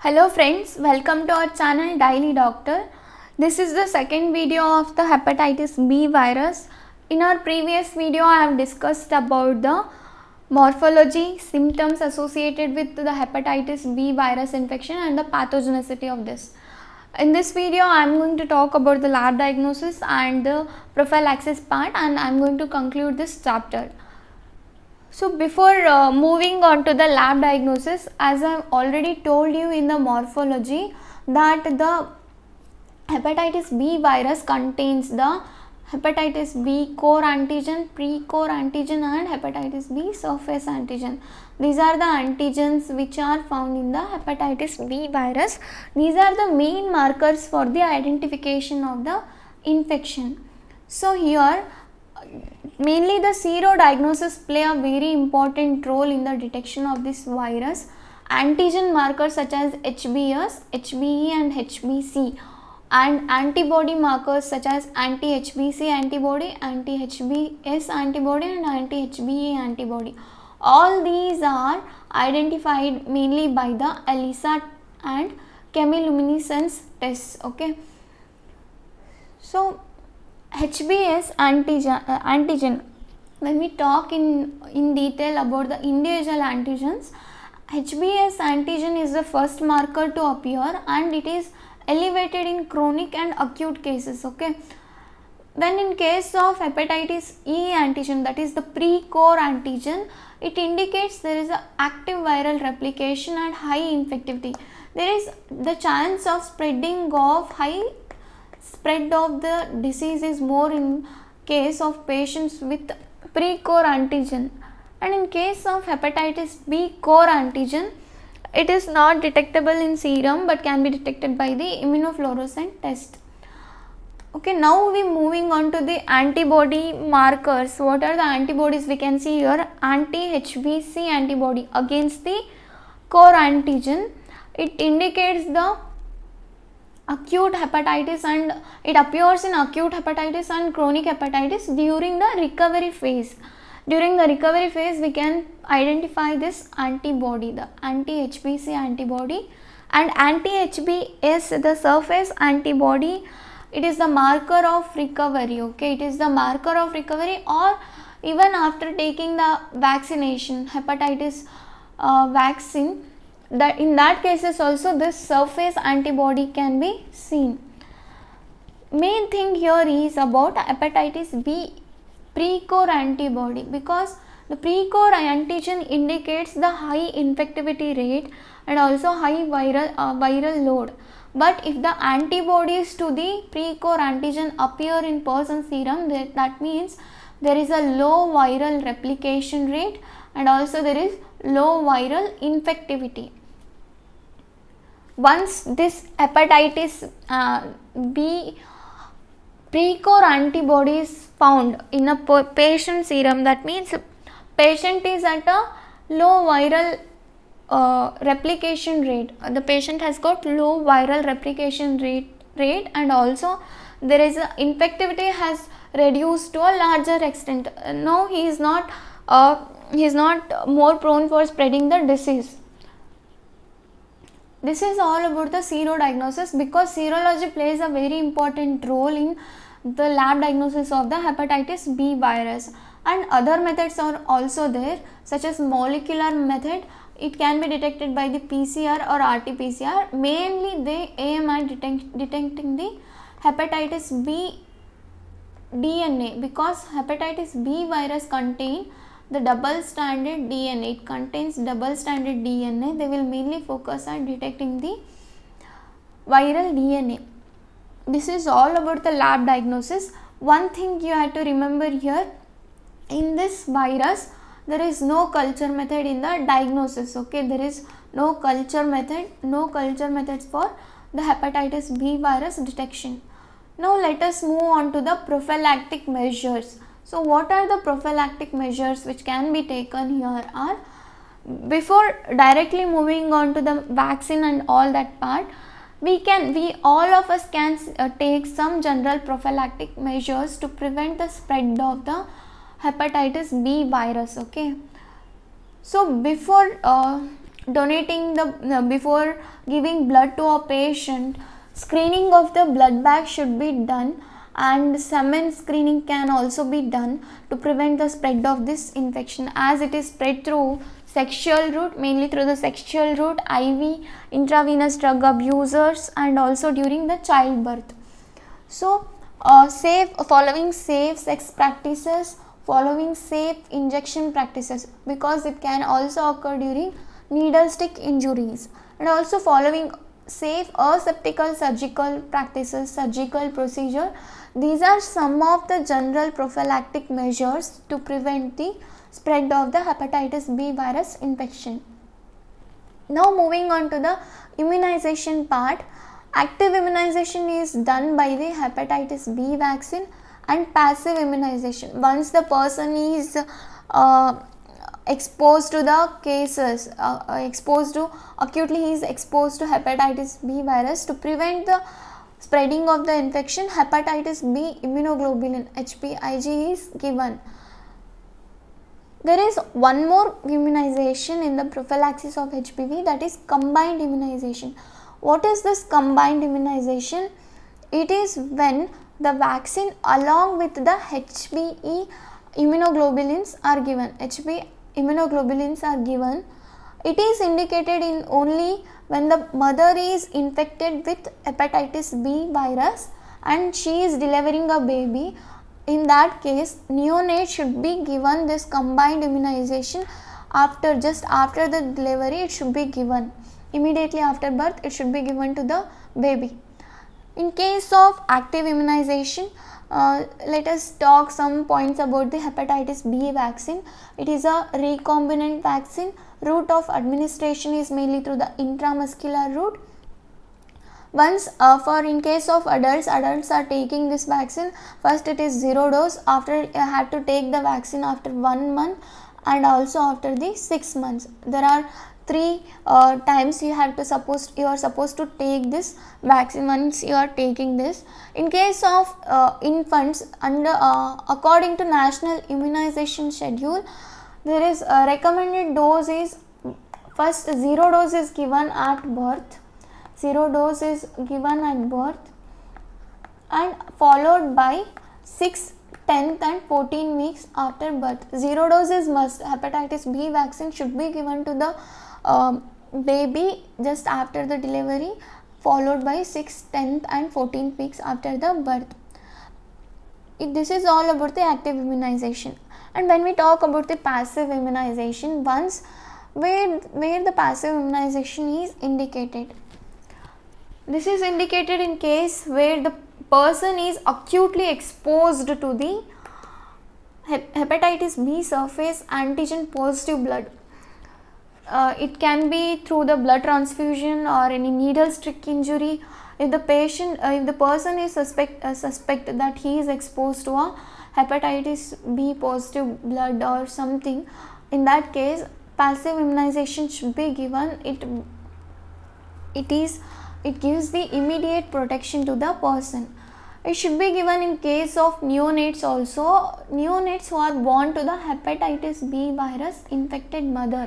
Hello friends, welcome to our channel Daily Doctor. This is the second video of the hepatitis B virus. In our previous video, I have discussed about the morphology, symptoms associated with the hepatitis B virus infection and the pathogenicity of this. In this video, I am going to talk about the lab diagnosis and the prophylaxis part and I am going to conclude this chapter. So before uh, moving on to the lab diagnosis, as I have already told you in the morphology that the hepatitis B virus contains the hepatitis B core antigen, pre-core antigen and hepatitis B surface antigen. These are the antigens which are found in the hepatitis B virus. These are the main markers for the identification of the infection. So here mainly the serodiagnosis play a very important role in the detection of this virus. Antigen markers such as HBS, HBE and HBC and antibody markers such as anti-HBC antibody, anti-HBS antibody and anti-HBE antibody. All these are identified mainly by the ELISA and chemiluminescence tests. Okay. So, HBS antigen, uh, antigen. When we talk in, in detail about the individual antigens, HBS antigen is the first marker to appear and it is elevated in chronic and acute cases. Okay. Then in case of hepatitis E antigen that is the pre-core antigen, it indicates there is active viral replication and high infectivity. There is the chance of spreading of high spread of the disease is more in case of patients with pre-core antigen and in case of hepatitis B core antigen it is not detectable in serum but can be detected by the immunofluorescent test. Okay, now we moving on to the antibody markers. What are the antibodies we can see here? Anti-HBC antibody against the core antigen. It indicates the acute hepatitis and it appears in acute hepatitis and chronic hepatitis during the recovery phase during the recovery phase we can identify this antibody the anti-HBC antibody and anti-HB is the surface antibody it is the marker of recovery okay it is the marker of recovery or even after taking the vaccination hepatitis uh, vaccine that in that cases also this surface antibody can be seen main thing here is about hepatitis b precore antibody because the precore antigen indicates the high infectivity rate and also high viral uh, viral load but if the antibodies to the precore antigen appear in person serum that, that means there is a low viral replication rate and also there is low viral infectivity once this hepatitis uh, B precore antibodies found in a patient serum that means patient is at a low viral uh, replication rate the patient has got low viral replication rate rate and also there is a infectivity has reduced to a larger extent No, he is not uh, he is not more prone for spreading the disease this is all about the serodiagnosis because serology plays a very important role in the lab diagnosis of the hepatitis B virus and other methods are also there such as molecular method it can be detected by the PCR or RT-PCR mainly they aim at detect detecting the hepatitis B DNA because hepatitis B virus contain the double stranded DNA, it contains double stranded DNA. They will mainly focus on detecting the viral DNA. This is all about the lab diagnosis. One thing you have to remember here in this virus, there is no culture method in the diagnosis. Okay, there is no culture method, no culture methods for the hepatitis B virus detection. Now let us move on to the prophylactic measures. So what are the prophylactic measures which can be taken here are before directly moving on to the vaccine and all that part we can we all of us can uh, take some general prophylactic measures to prevent the spread of the hepatitis B virus okay so before uh, donating the uh, before giving blood to a patient screening of the blood bag should be done and semen screening can also be done to prevent the spread of this infection as it is spread through sexual route mainly through the sexual route IV intravenous drug abusers and also during the childbirth. So uh, safe following safe sex practices following safe injection practices because it can also occur during needle stick injuries and also following safe aseptical surgical practices, surgical procedure. These are some of the general prophylactic measures to prevent the spread of the hepatitis B virus infection. Now moving on to the immunization part. Active immunization is done by the hepatitis B vaccine and passive immunization. Once the person is uh, exposed to the cases uh, uh, exposed to acutely he is exposed to hepatitis b virus to prevent the spreading of the infection hepatitis b immunoglobulin hpig is given there is one more immunization in the prophylaxis of hpv that is combined immunization what is this combined immunization it is when the vaccine along with the hpv immunoglobulins are given hpv immunoglobulins are given it is indicated in only when the mother is infected with hepatitis B virus and she is delivering a baby in that case neonate should be given this combined immunization after just after the delivery it should be given immediately after birth it should be given to the baby in case of active immunization uh, let us talk some points about the hepatitis B vaccine. It is a recombinant vaccine. Route of administration is mainly through the intramuscular route. Once uh, for in case of adults, adults are taking this vaccine. First it is zero dose. After you uh, have to take the vaccine after one month and also after the six months. There are three uh, times you have to suppose you are supposed to take this vaccine once you are taking this in case of uh, infants under uh, according to national immunization schedule there is a uh, recommended dose is first zero dose is given at birth zero dose is given at birth and followed by six 10th and 14 weeks after birth. Zero dose is must. Hepatitis B vaccine should be given to the uh, baby just after the delivery, followed by 6th, 10th, and 14th weeks after the birth. It, this is all about the active immunization. And when we talk about the passive immunization, once where, where the passive immunization is indicated. This is indicated in case where the person is acutely exposed to the hepatitis B surface antigen positive blood. Uh, it can be through the blood transfusion or any needle stick injury. If the patient, uh, if the person is suspect uh, suspect that he is exposed to a hepatitis B positive blood or something, in that case, passive immunization should be given. It it is it gives the immediate protection to the person. It should be given in case of neonates also. Neonates who are born to the hepatitis B virus infected mother.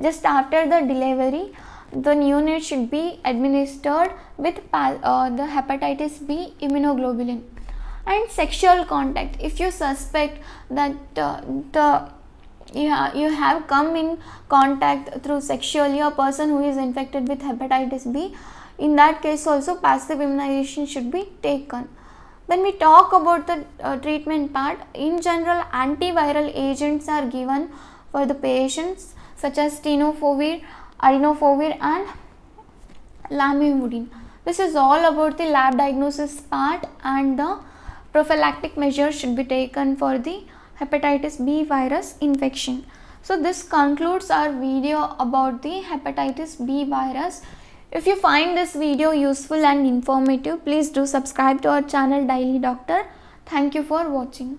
Just after the delivery, the neonate should be administered with uh, the hepatitis B immunoglobulin. And sexual contact. If you suspect that uh, the you, ha you have come in contact through sexually a person who is infected with hepatitis B, in that case also passive immunization should be taken. When we talk about the uh, treatment part, in general antiviral agents are given for the patients such as tenofovir, adenofovir and lamivudine. This is all about the lab diagnosis part and the prophylactic measures should be taken for the hepatitis B virus infection. So this concludes our video about the hepatitis B virus. If you find this video useful and informative, please do subscribe to our channel Daily Doctor. Thank you for watching.